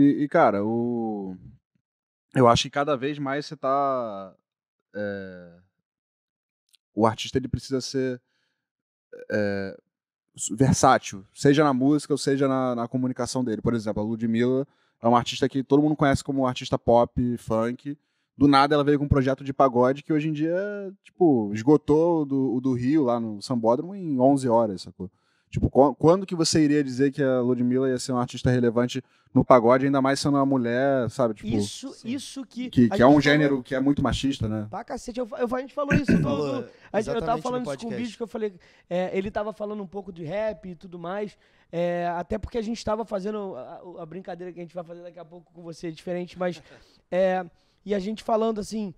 E, e, cara, o... eu acho que cada vez mais você tá. É... O artista ele precisa ser é... versátil, seja na música ou seja na, na, comunicação dele. Por exemplo, a Ludmilla é uma artista que todo mundo conhece como artista pop, funk. Do nada ela veio com um projeto de pagode que hoje em dia, tipo, esgotou o do, o do Rio, lá no Sambódromo, em 11 horas, sacou? Tipo, quando que você iria dizer que a Ludmilla ia ser uma artista relevante no pagode, ainda mais sendo uma mulher, sabe? Tipo, isso, sim. isso que. Que, que é um falou... gênero que é muito machista, né? Pra cacete. Eu, eu a gente falou isso. Falou, a gente, eu tava falando isso com o bicho que eu falei. É, ele tava falando um pouco de rap e tudo mais. É, até porque a gente tava fazendo a, a, brincadeira que a gente vai fazer daqui a pouco com você, é diferente, mas. É, e a gente falando assim.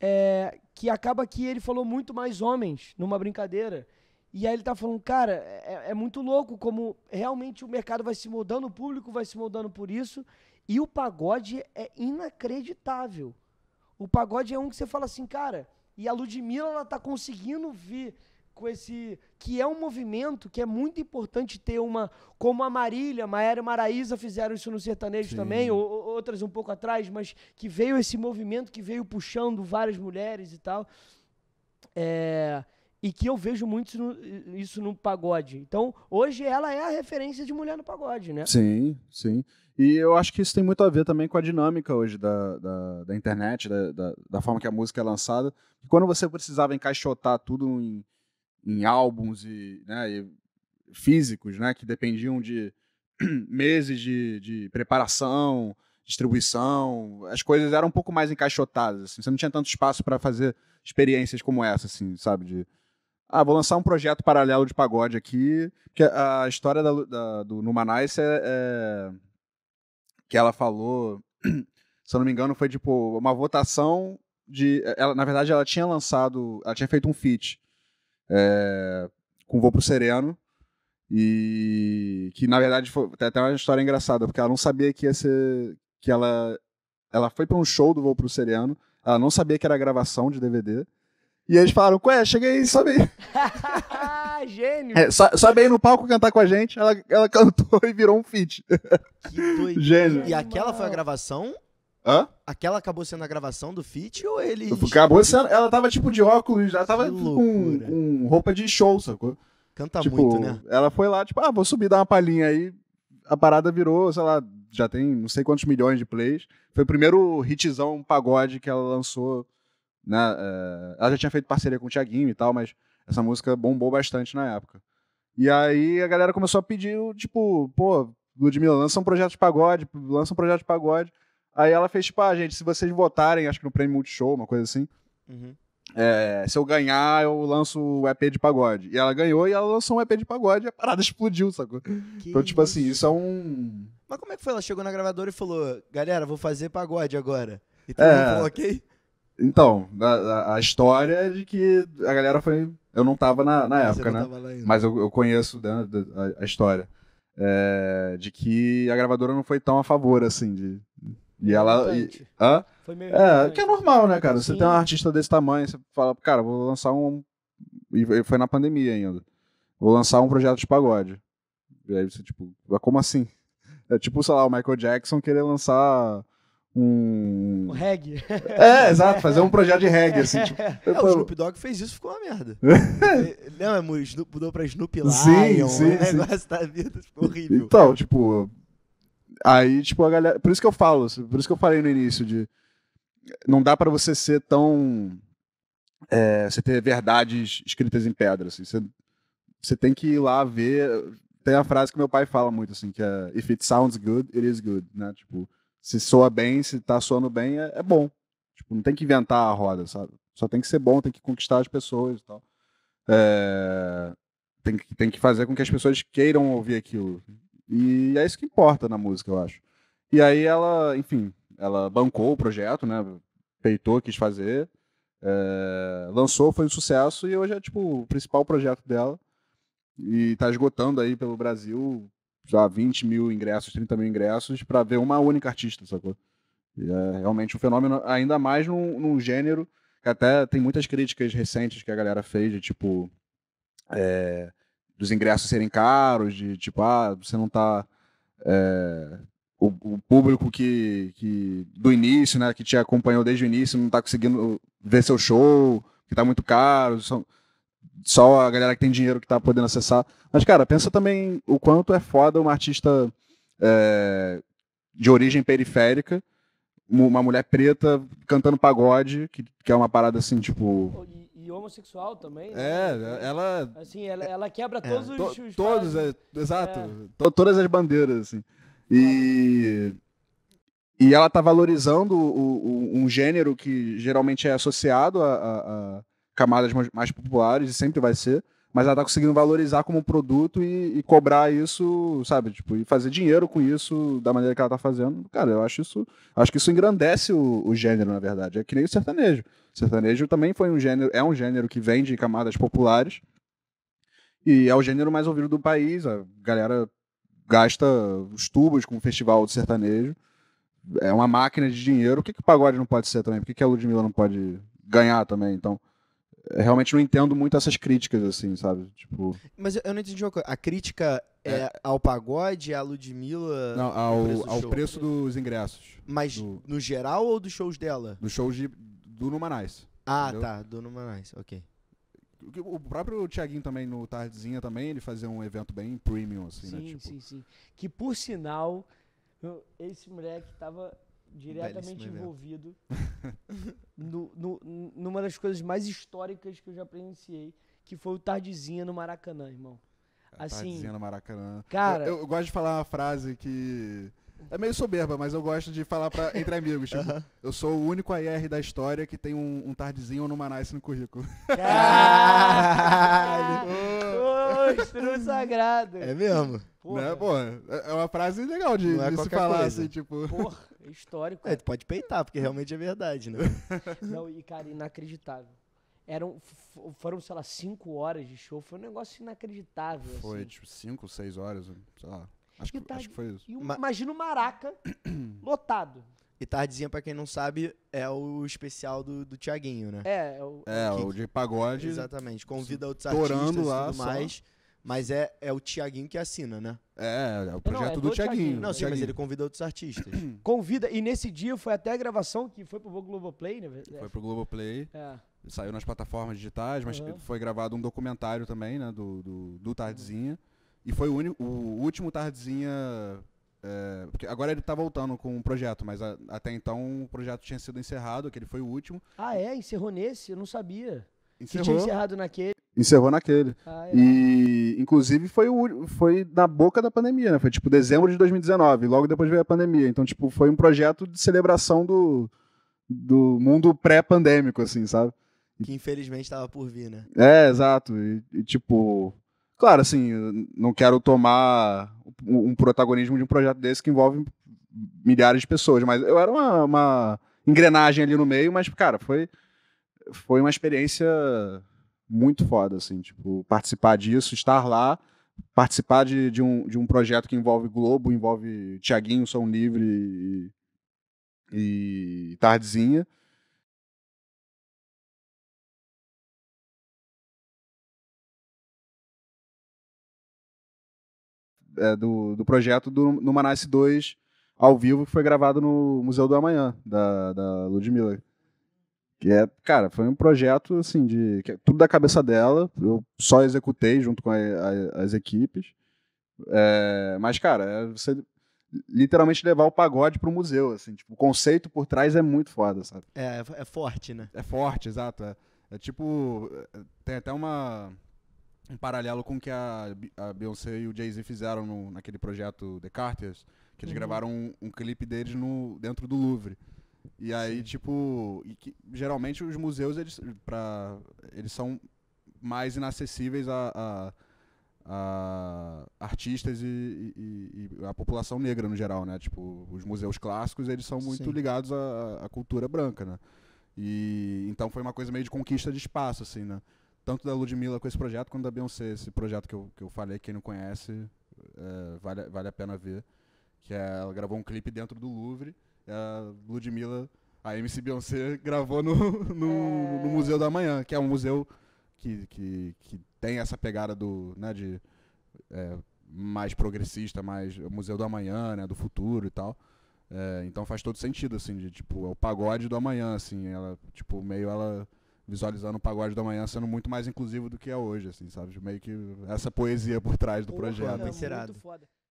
É, que acaba que ele falou muito mais homens numa brincadeira. E aí ele tá falando, cara, é, é, é, muito louco como realmente o mercado vai se moldando, o público vai se moldando por isso. E o pagode é inacreditável. O pagode é um que você fala assim, cara, e a Ludmilla ela tá conseguindo vir com esse. que é um movimento que é muito importante ter uma. Como a Marília, Maera e Maraísa fizeram isso no sertanejo Sim. também, ou, ou, outras um pouco atrás, mas que veio esse movimento que veio puxando várias mulheres e tal. É. E que eu vejo muito isso no, isso no, pagode. Então, hoje ela é a referência de mulher no pagode, né? Sim, sim. E eu acho que isso tem muito a ver também com a dinâmica hoje da, da, da internet, da, da, da, forma que a música é lançada. quando você precisava encaixotar tudo em, em álbuns e, né, e físicos, né, que dependiam de meses de, de preparação, distribuição, as coisas eram um pouco mais encaixotadas. Assim. Você não tinha tanto espaço para fazer experiências como essa, assim, sabe? De, ah, vou lançar um projeto paralelo de pagode aqui, porque a história da, da, do Numanice é, é, que ela falou, se eu não me engano, foi tipo uma votação de, é, ela, na verdade, ela tinha lançado, ela tinha feito um feat é, com Vou Pro Sereno, e que na verdade foi tem até uma história engraçada, porque ela não sabia que ia ser, que ela, ela foi para um show do Vou Pro Sereno, ela não sabia que era gravação de DVD, e eles falaram, Ué, cheguei aí, sobe aí. Gênio! É, so, sobe aí no palco cantar com a gente. Ela, ela cantou e virou um feat. Que doido. Gênio. E aquela foi a gravação? Hã? Aquela acabou sendo a gravação do feat ou ele. Acabou tipo, sendo. Ela tava tipo de óculos, ela tava tipo, com, com, roupa de show, sacou? Canta tipo, muito, né? Ela foi lá, tipo, ah, vou subir dar uma palhinha aí. A parada virou, sei lá, já tem não sei quantos milhões de plays. Foi o primeiro hitzão pagode que ela lançou né? Eh, ela já tinha feito parceria com o Thiaguinho e tal, mas essa música bombou bastante na época. E aí a galera começou a pedir, tipo, pô, Ludmilla, lança um projeto de pagode, lança um projeto de pagode. Aí ela fez, tipo, ah, gente, se vocês votarem, acho que no prêmio Multishow, uma coisa assim, uhum. é, se eu ganhar, eu lanço o EP de pagode. E ela ganhou e ela lançou um EP de pagode e a parada explodiu, sacou? Que então, tipo isso. assim, isso é um. Mas como é que foi? Ela chegou na gravadora e falou, galera, vou fazer pagode agora. E todo é... falou, ok? Então, a, a, história é de que a galera foi. Eu não tava na, na época, né? Mas eu, eu conheço né, a, a, história. É, de que a gravadora não foi tão a favor, assim, de. E ela. E, hã? Foi meio é, que é normal, né, cara? Sim. Você tem um artista desse tamanho, você fala, cara, vou lançar um. E foi na pandemia ainda. Vou lançar um projeto de pagode. E aí você, tipo, como assim? É tipo, sei lá, o Michael Jackson querer lançar um. Um reggae. É, exato, fazer um projeto de reggae, assim. Tipo, é, eu... o Snoop Dogg fez isso, ficou uma merda. Não, é, mudou pra Snoop Lion, sim, sim, né? sim. negócio da vida, ficou horrível. Então, tipo. Aí, tipo, a galera. Por isso que eu falo, por isso que eu falei no início de. Não dá para você ser tão. É, você ter verdades escritas em pedra, assim. Você, você tem que ir lá ver. Tem a frase que meu pai fala muito, assim, que é If it sounds good, it is good, né? Tipo, se soa bem, se tá soando bem, é, é bom. Tipo, não tem que inventar a roda, sabe? Só tem que ser bom, tem que conquistar as pessoas e tal. É... Tem, que, tem que fazer com que as pessoas queiram ouvir aquilo. E é isso que importa na música, eu acho. E aí ela, enfim, ela bancou o projeto, né? Peitou, quis fazer. É... Lançou, foi um sucesso e hoje é, tipo, o principal projeto dela. E tá esgotando aí pelo Brasil já 20 mil ingressos, 30 mil ingressos para ver uma única artista, sacou? E é realmente um fenômeno, ainda mais num, num, gênero que até tem muitas críticas recentes que a galera fez de tipo. É, dos ingressos serem caros, de tipo, ah, você não tá. É, o, o, público que, que do início, né, que te acompanhou desde o início, não tá conseguindo ver seu show, que tá muito caro. São, só a galera que tem dinheiro que tá podendo acessar. Mas, cara, pensa também o quanto é foda uma artista é, de origem periférica, uma mulher preta cantando pagode, que, que é uma parada assim, tipo. E, homossexual também. Né? É, né? ela. Assim, ela, é, ela quebra é, todos é, to, os. Todos, é, exato. É. To, todas as bandeiras, assim. E. E ela tá valorizando o, o, um gênero que geralmente é associado a, a camadas mais populares, e sempre vai ser, mas ela está conseguindo valorizar como produto e, e, cobrar isso, sabe? Tipo, e fazer dinheiro com isso da maneira que ela está fazendo. Cara, eu acho isso. Acho que isso engrandece o, o gênero, na verdade. É que nem o sertanejo. O sertanejo também foi um gênero, é um gênero que vem de camadas populares. E é o gênero mais ouvido do país. A galera gasta os tubos com o festival de sertanejo. É uma máquina de dinheiro. O que, que o pagode não pode ser também? Por que, que a Ludmilla não pode ganhar também? Então, realmente não entendo muito essas críticas, assim, sabe? Tipo... Mas eu não entendi uma coisa. A crítica é, é ao pagode, à Ludmilla. Não, ao, preço, ao preço dos ingressos. Mas do... no geral ou dos shows dela? Dos shows de, do Numanais. Ah, entendeu? tá. Do Numanais, ok. O próprio Thiaguinho também, no Tardezinha também, ele fazia um evento bem premium, assim, né? sim, né? Tipo... Sim, sim, Que, por sinal, esse moleque tava diretamente envolvido no, no, numa das coisas mais históricas que eu já presenciei, que foi o Tardezinha no Maracanã, irmão. Assim, Tardezinha no Maracanã. Cara, eu, eu, gosto de falar uma frase que é meio soberba, mas eu gosto de falar pra, entre amigos. Tipo, uh -huh. Eu sou o único AR da história que tem um, um Tardezinho no Manice no currículo. Caralho! Monstro sagrado! É mesmo? Porra. Né, porra, é, é uma frase legal de, é de se falar coisa. assim, tipo. Porra. É histórico. É, tu pode peitar, porque realmente é verdade, né? Não, e, cara, inacreditável. Eram, foram, sei lá, cinco horas de show. Foi um negócio inacreditável. Assim. Foi, assim. tipo, cinco, seis horas, sei lá. Acho, que, acho que foi isso. Ma imagina o Maraca lotado. E Tardezinha, pra quem não sabe, é o especial do, do Tiaguinho, né? É, é o, é, que, o de pagode. Exatamente. Convida outros artistas e tudo lá, mais. Só. Mas é, é o Tiaguinho que assina, né? É, é o projeto não, é do, do Tiaguinho. Não, sim, Thiaguinho. mas ele convida outros artistas. convida, e nesse dia foi até a gravação que foi pro Globoplay, né? É. Foi pro Globoplay. É. Saiu nas plataformas digitais, mas uhum. foi gravado um documentário também, né? Do, do, do Tardezinha. E foi o, único, o último Tardezinha. É, porque agora ele tá voltando com o um projeto, mas a, até então o projeto tinha sido encerrado, aquele foi o último. Ah, é? Encerrou nesse? Eu não sabia. Encerrou. Que tinha encerrado naquele. Encerrou naquele. Ah, é. E, inclusive, foi, o, foi na boca da pandemia, né? Foi, tipo, dezembro de 2019. Logo depois veio a pandemia. Então, tipo, foi um projeto de celebração do, do mundo pré-pandêmico, assim, sabe? Que, infelizmente, estava por vir, né? É, exato. E, e, tipo... Claro, assim, não quero tomar um protagonismo de um projeto desse que envolve milhares de pessoas. Mas eu era uma, uma engrenagem ali no meio, mas, cara, foi, foi uma experiência muito foda, assim, tipo, participar disso, estar lá, participar de, de, um, de um projeto que envolve Globo, envolve Tiaguinho, Som Livre e, e Tardezinha. É, do, do projeto do Numanice 2 ao vivo, que foi gravado no Museu do Amanhã, da, da Ludmilla. Que é, cara, foi um projeto assim de é tudo da cabeça dela. Eu só executei junto com a, a, as equipes. É, mas, cara, é você literalmente levar o pagode pro museu, assim, tipo, o conceito por trás é muito foda, sabe? É, é, é forte, né? É forte, exato. É, é tipo, é, tem até uma um paralelo com o que a, a Beyoncé e o Jay-Z fizeram no, naquele projeto The Carters, que eles uhum. gravaram um, um, clipe deles no, dentro do Louvre. E aí, tipo, e que, geralmente os museus, eles, pra, eles são mais inacessíveis a, a, a artistas e, e, e, a população negra no geral, né? Tipo, os museus clássicos, eles são muito Sim. ligados à, à cultura branca, né? E então foi uma coisa meio de conquista de espaço, assim, né? Tanto da Ludmilla com esse projeto, quanto da Beyoncé, esse projeto que eu, que eu falei, quem não conhece, é, vale, vale a pena ver. Que é, ela gravou um clipe dentro do Louvre, é a Ludmilla, a MC Beyoncé, gravou no, no, é... no, Museu da Manhã, que é um museu que, que, que tem essa pegada do, né, de é, mais progressista, mais Museu do Amanhã, né, do futuro e tal. É, então faz todo sentido, assim, de tipo, é o pagode do amanhã, assim, ela, tipo, meio ela visualizando o pagode do amanhã sendo muito mais inclusivo do que é hoje, assim, sabe? Meio que essa poesia por trás do Porra, projeto. Não, é muito foda.